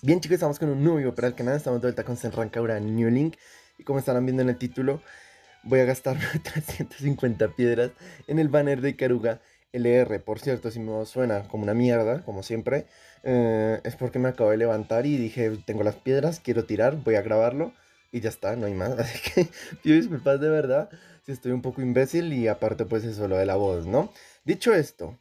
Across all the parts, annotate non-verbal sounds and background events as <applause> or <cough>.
Bien chicos, estamos con un nuevo video para el canal, estamos de vuelta con Senrancaura New Link Y como estarán viendo en el título, voy a gastar 350 <laughs> piedras en el banner de Ikaruga LR Por cierto, si me suena como una mierda, como siempre eh, Es porque me acabo de levantar y dije, tengo las piedras, quiero tirar, voy a grabarlo y ya está, no hay más. <laughs> Así que pido disculpas de verdad si estoy un poco imbécil y aparte pues eso lo de la voz, ¿no? Dicho esto,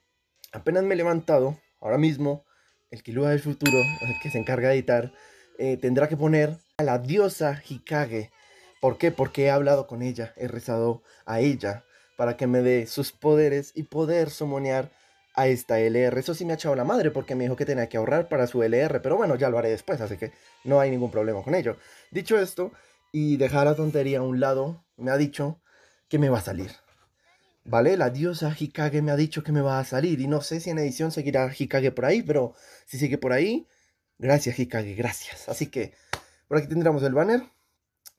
apenas me he levantado, ahora mismo, el Kilua del futuro, <laughs> que se encarga de editar, eh, tendrá que poner a la diosa Hikage. ¿Por qué? Porque he hablado con ella, he rezado a ella para que me dé sus poderes y poder sumonear a esta LR. Eso sí me ha echado la madre porque me dijo que tenía que ahorrar para su LR, pero bueno, ya lo haré después, así que no hay ningún problema con ello. Dicho esto, y dejar la tontería a un lado, me ha dicho que me va a salir. ¿vale? La diosa Hikage me ha dicho que me va a salir y no sé si en edición seguirá Hikage por ahí, pero si sigue por ahí, gracias Hikage, gracias. Así que por aquí tendremos el banner.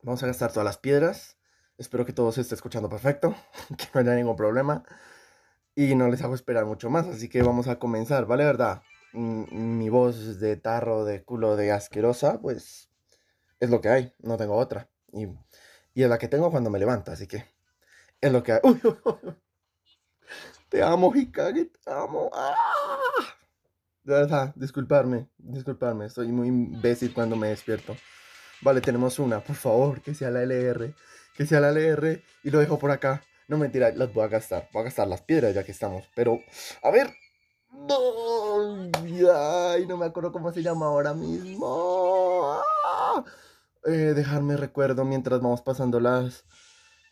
Vamos a gastar todas las piedras. Espero que todo se esté escuchando perfecto, <laughs> que no haya ningún problema. Y no les hago esperar mucho más, así que vamos a comenzar, ¿vale? ¿Verdad? Mm, mi voz de tarro, de culo, de asquerosa, pues es lo que hay, no tengo otra. Y, y es la que tengo cuando me levanto, así que es lo que hay. <laughs> Te amo, Hikage, te amo. De ah. disculparme, disculparme, Soy muy imbécil cuando me despierto. Vale, tenemos una, por favor, que sea la LR, que sea la LR y lo dejo por acá. No mentira, las voy a gastar, voy a gastar las piedras ya que estamos, pero a ver. No, ay, no me acuerdo cómo se llama ahora mismo. Ah. Eh, dejarme recuerdo mientras vamos pasando las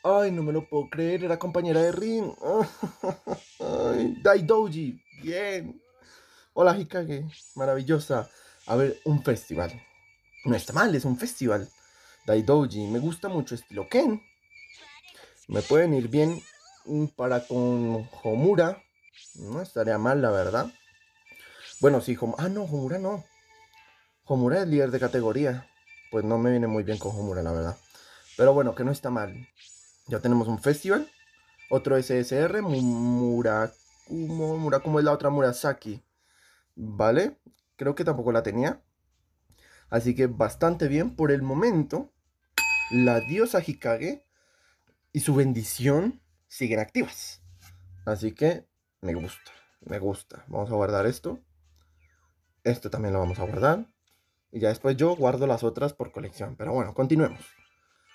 Ay, no me lo puedo creer, era compañera de Rin. Ay, Dai Doji, bien. Hola Hikage, maravillosa. A ver, un festival. No está mal, es un festival. Dai Doji, me gusta mucho estilo Ken. Me pueden ir bien para con Homura. No estaría mal, la verdad. Bueno, sí, Homura. Ah, no, Homura no. Homura es líder de categoría. Pues no me viene muy bien con Homura, la verdad. Pero bueno, que no está mal. Ya tenemos un festival. Otro SSR, Murakumo. Murakumo es la otra Murasaki. ¿Vale? Creo que tampoco la tenía. Así que bastante bien por el momento. La diosa Hikage y su bendición siguen activas. Así que me gusta, me gusta. Vamos a guardar esto. Esto también lo vamos a guardar. Y ya después yo guardo las otras por colección. Pero bueno, continuemos.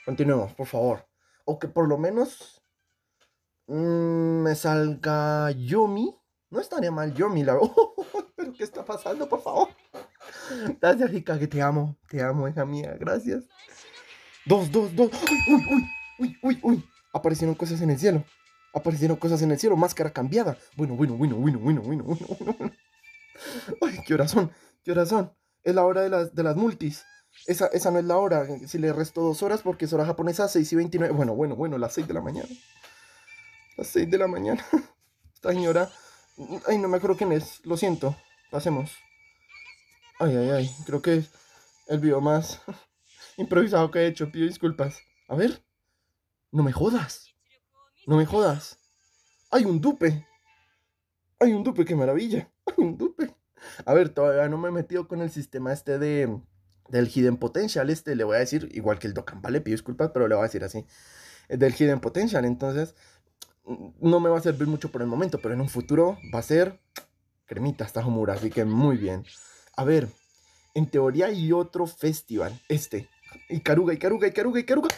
Continuemos, por favor o que por lo menos mm, me salga Yomi No estaría mal Yomi la pero <laughs> ¿qué está pasando, por favor? Gracias, Rika, que te amo. Te amo, hija mía. Gracias. Dos, dos, dos. Uy, uy, uy, uy, uy. Aparecieron cosas en el cielo. Aparecieron cosas en el cielo. Máscara cambiada. Bueno, bueno, bueno, bueno, bueno, bueno, bueno, Ay, qué corazón Qué razón Es la hora de de las multis. Esa, no es la hora. Eh, si le resto dos horas porque es hora japonesa, 6 y 29. Bueno, bueno, bueno, las 6 de la mañana. Las 6 de la mañana. <laughs> Esta señora. Ay, no me acuerdo quién es. Lo siento. Pasemos. Ay, ay, ay. Creo que es el video más <laughs> improvisado que he hecho. Pido disculpas. A ver. No me jodas. No me jodas. Hay un dupe. Hay un dupe, qué maravilla. <laughs> Hay un dupe. A ver, todavía no me he metido con el sistema este de del Hidden Potential, este le voy a decir, igual que el Dokkan, ¿vale? pido disculpas, pero le voy a decir así, del Hidden Potential, entonces mm, no me va a servir mucho por el momento, pero en un futuro va a ser cremita hasta humura, así que muy bien. A ver, en teoría hay otro festival, este, Ikaruga, Ikaruga, Ikaruga, Ikaruga.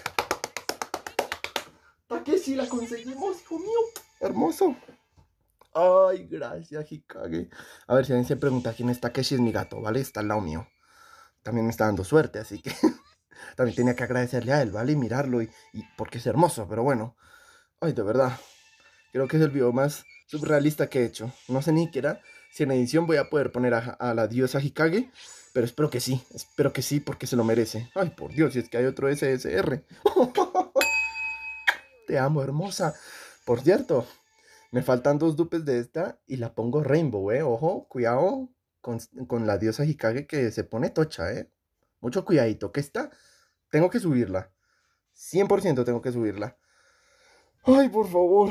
Takeshi, la conseguimos, hijo mío, hermoso. Ay, gracias, Hikage. A ver, si alguien se pregunta quién es Takeshi, es mi gato, ¿vale? Está al lado mío también me está dando suerte, así que <laughs> también tenía que agradecerle a él, ¿vale? Y mirarlo, y, porque es hermoso, pero bueno. Ay, de verdad, creo que es el video más surrealista que he hecho. No sé ni era. si en edición voy a poder poner a, la diosa Hikage, pero espero que sí, espero que sí, porque se lo merece. Ay, por Dios, si es que hay otro SSR. <laughs> Te amo, hermosa. Por cierto, me faltan dos dupes de esta y la pongo rainbow, ¿eh? Ojo, cuidado, con, la diosa Hikage que se pone tocha, ¿eh? Mucho cuidadito, que está? tengo que subirla. 100% tengo que subirla. Ay, por favor.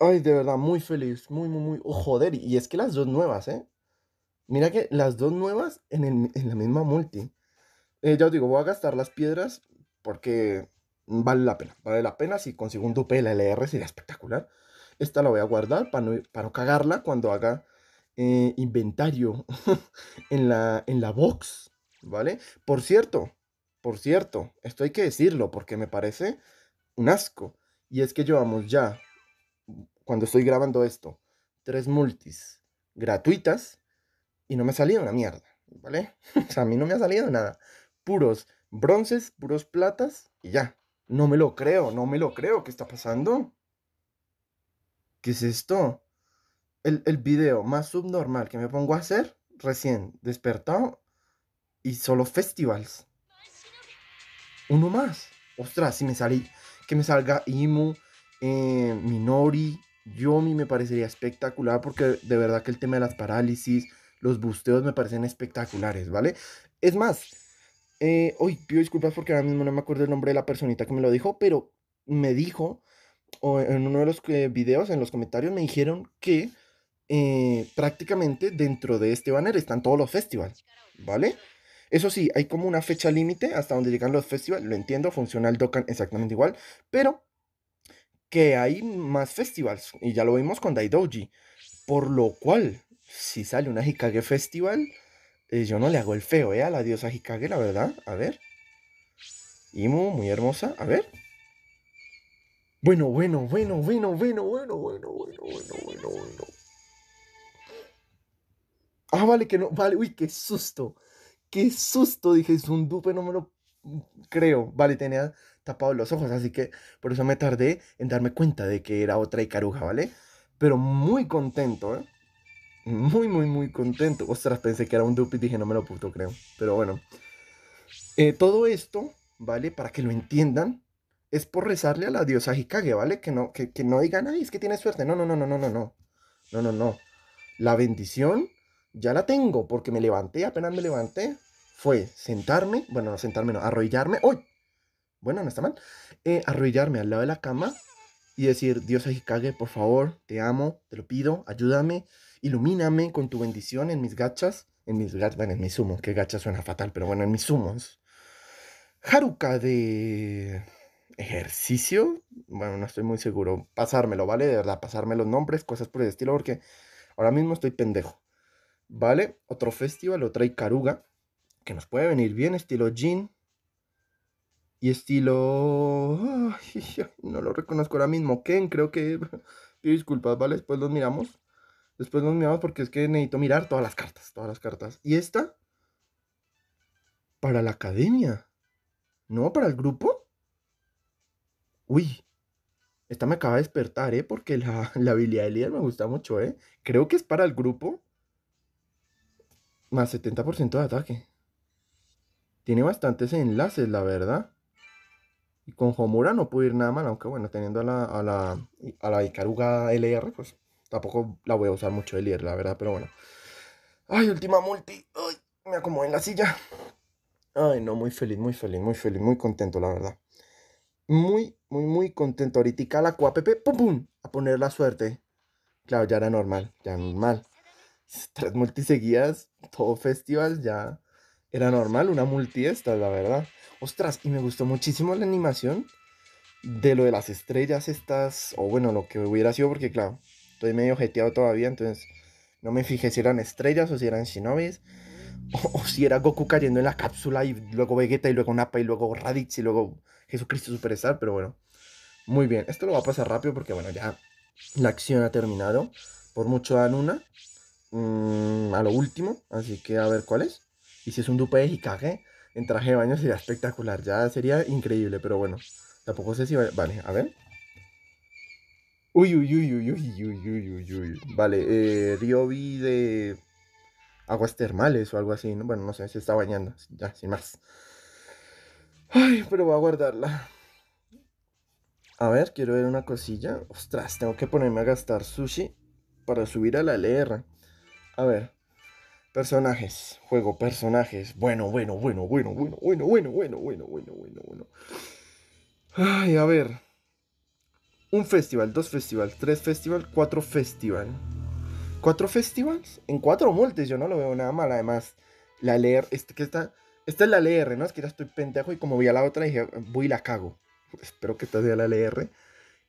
Ay, de verdad, muy feliz, muy, muy, muy. Oh, joder, y es que las dos nuevas, ¿eh? Mira que las dos nuevas en, la misma multi. Eh, ya os digo, voy a gastar las piedras porque vale la pena. Vale la pena. Si consigo un dupe de la LR sería espectacular. Esta la voy a guardar para no, para no cagarla cuando haga eh, inventario <laughs> en, la, en la box, ¿vale? Por cierto, por cierto, esto hay que decirlo porque me parece un asco. Y es que llevamos ya, cuando estoy grabando esto, tres multis gratuitas y no me ha salido una mierda, ¿vale? <laughs> o sea, a mí no me ha salido nada. Puros bronces, puros platas y ya. No me lo creo, no me lo creo. ¿Qué está pasando? ¿Qué es esto? el, video más subnormal que me pongo a hacer recién despertado y solo festivals. Uno más. Ostras, si me salí, que me salga Imu, eh, Minori, Yomi me parecería espectacular porque de verdad que el tema de las parálisis, los busteos me parecen espectaculares, ¿vale? Es más, hoy eh, pido disculpas porque ahora mismo no me acuerdo el nombre de la personita que me lo dijo, pero me dijo, o en uno de los eh, videos, en los comentarios, me dijeron que eh, prácticamente dentro de este banner están todos los festivals, ¿vale? Eso sí, hay como una fecha límite hasta donde llegan los festivals, lo entiendo, funciona el Dokkan exactamente igual, pero que hay más festivals, y ya lo vimos con Daidoji, por lo cual, si sale una Hikage Festival, eh, yo no le hago el feo, ¿eh? A la diosa Hikage, la verdad, a ver. Imu, muy hermosa, a ver. Bueno, bueno, bueno, bueno, bueno, bueno, bueno, bueno, bueno, bueno. bueno. Ah, vale, que no. Vale, uy, qué susto. Qué susto. Dije, es un dupe, no me lo creo. Vale, tenía tapado los ojos, así que por eso me tardé en darme cuenta de que era otra Icaruja, ¿vale? Pero muy contento, ¿eh? Muy, muy, muy contento. Ostras, pensé que era un dupe y dije, no me lo puto creo. Pero bueno. Eh, todo esto, ¿vale? Para que lo entiendan, es por rezarle a la diosa Hikage, ¿vale? Que no, que, no digan, ay, es que tiene suerte. No, no, no, no, no, no, no. No, no, no. La bendición ya la tengo, porque me levanté, apenas me levanté, fue sentarme, bueno, no sentarme, no, arrodillarme, ¡uy! Bueno, no está mal, eh, arrollarme al lado de la cama y decir, Dios cague por favor, te amo, te lo pido, ayúdame, ilumíname con tu bendición en mis gachas, en mis gachas, bueno, en mis sumos. que gachas suena fatal, pero bueno, en mis sumos. Haruka de ejercicio, bueno, no estoy muy seguro, pasármelo, ¿vale? De verdad, pasarme los nombres, cosas por el estilo, porque ahora mismo estoy pendejo. ¿Vale? Otro festival otra Icaruga, que nos puede venir bien, estilo jean. Y estilo... <laughs> no lo reconozco ahora mismo. Ken, creo que... <laughs> Pido disculpas, ¿vale? Después los miramos. Después nos miramos porque es que necesito mirar todas las cartas, todas las cartas. Y esta para la academia. No, para el grupo. Uy, esta me acaba de despertar, ¿eh? Porque la, <laughs> la habilidad de líder me gusta mucho, ¿eh? Creo que es para el grupo. Más 70% de ataque. Tiene bastantes enlaces, la verdad. Y con Homura no puede ir nada mal, aunque bueno, teniendo a la, a la, Icaruga LR, pues tampoco la voy a usar mucho líder, la verdad, pero bueno. Ay, última multi. Ay, me acomodé en la silla. Ay, no, muy feliz, muy feliz, muy feliz, muy contento, la verdad. Muy, muy, muy contento. Ahorita la cuapepe, pum, pum, a poner la suerte. Claro, ya era normal, ya normal. Tres multiseguidas seguidas <laughs> todo festival ya era normal, una multiesta, la verdad. Ostras, y me gustó muchísimo la animación de lo de las estrellas estas, o bueno, lo que hubiera sido, porque claro, estoy medio jeteado todavía, entonces no me fijé si eran estrellas o si eran shinobis, o, si era Goku cayendo en la cápsula y luego Vegeta y luego Nappa y luego Raditz y luego Jesucristo Superstar, pero bueno, muy bien. Esto lo va a pasar rápido porque bueno, ya la acción ha terminado. Por mucho dan una, Mm, a lo último, así que a ver cuál es. Y si es un dupe de Hikage en traje de baño sería espectacular, ya sería increíble, pero bueno, tampoco sé si vale, a ver. Uy, uy, uy, uy, uy, uy, uy, uy, uy. Vale, eh, Ryobi de aguas termales o algo así, ¿no? Bueno, no sé, se está bañando, ya, sin más. Ay, pero voy a guardarla. A ver, quiero ver una cosilla. Ostras, tengo que ponerme a gastar sushi para subir a la LR. A ver. Personajes. Juego, personajes. Bueno, bueno, bueno, bueno, bueno, bueno, bueno, bueno, bueno, bueno, bueno, bueno. Ay, a ver. Un festival, dos festival, tres festival, cuatro festival. ¿Cuatro festivales, En cuatro multis, yo no lo veo nada mal. Además, la leer este, que está, esta es la LR, ¿no? Es que ya estoy pendejo y como vi a la otra dije, voy y la cago. Espero que esta sea la LR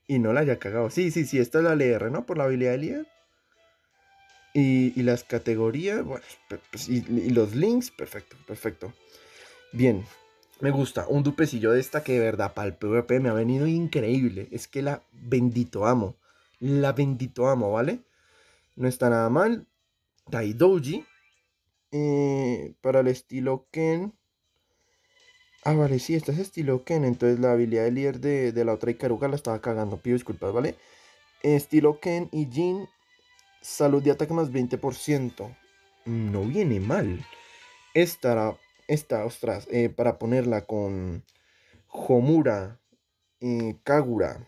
y no la haya cagado. Sí, sí, sí, esta es la LR, ¿no? Por la habilidad de leer y, las categorías, bueno, pues, y, los links, perfecto, perfecto. Bien, me gusta. Un dupecillo de esta que de verdad para el PvP me ha venido increíble. Es que la bendito amo. La bendito amo, ¿vale? No está nada mal. Daidoji. Eh, para el estilo Ken. Ah, vale, sí, esta es estilo Ken. Entonces la habilidad de líder de, de la otra Ikaruga la estaba cagando. Pido disculpas, ¿vale? Estilo Ken y Jin Salud de ataque más 20%. No viene mal. Esta, esta ostras, eh, para ponerla con Homura, eh, Kagura,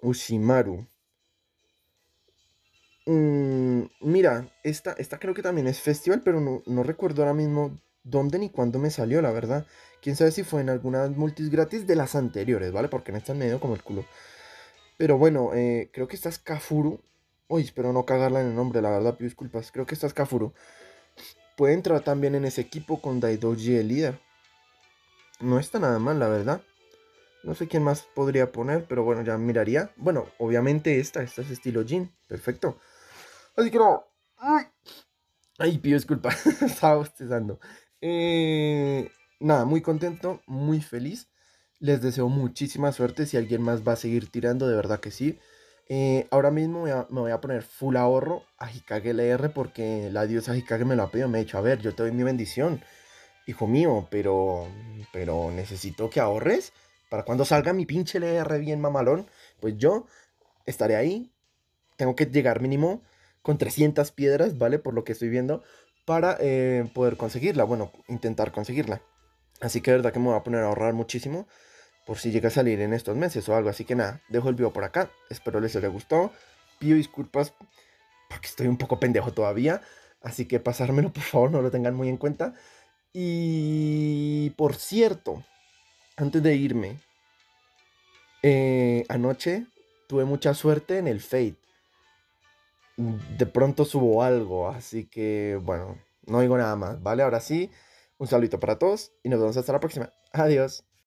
Ushimaru. Mm, mira, esta, creo que también es festival, pero no, recuerdo ahora mismo dónde ni cuándo me salió, la verdad. Quién sabe si fue en algunas multis gratis de las anteriores, ¿vale? Porque en están medio como el culo. Pero bueno, eh, creo que esta es Kafuru. Uy, espero no cagarla en el nombre, la verdad, pido disculpas. Creo que esta es Kafuro. Puede entrar también en ese equipo con Daidoji el líder. No está nada mal, la verdad. No sé quién más podría poner, pero bueno, ya miraría. Bueno, obviamente esta, esta es estilo Jin. Perfecto. Así que no. Ay, pido disculpas, <laughs> estaba bostezando. Eh, nada, muy contento, muy feliz. Les deseo muchísima suerte. Si alguien más va a seguir tirando, de verdad que sí. Eh, ahora mismo me, voy a poner full ahorro a Hikage LR porque la diosa Hikage me lo ha pedido. Me ha dicho, a ver, yo te doy mi bendición, hijo mío, pero, pero necesito que ahorres para cuando salga mi pinche LR bien mamalón. Pues yo estaré ahí. Tengo que llegar mínimo con 300 piedras, ¿vale? Por lo que estoy viendo, para eh, poder conseguirla. Bueno, intentar conseguirla. Así que verdad que me voy a poner a ahorrar muchísimo por si llega a salir en estos meses o algo. Así que nada, dejo el video por acá. Espero les haya gustado. Pido disculpas porque estoy un poco pendejo todavía. Así que pasármelo, <laughs> por favor, no lo tengan muy en cuenta. Y por cierto, antes de irme, eh, anoche tuve mucha suerte en el Fate. De pronto subo algo, así que bueno, no digo nada más, ¿vale? Ahora sí, un saludito para todos y nos vemos hasta la próxima. Adiós.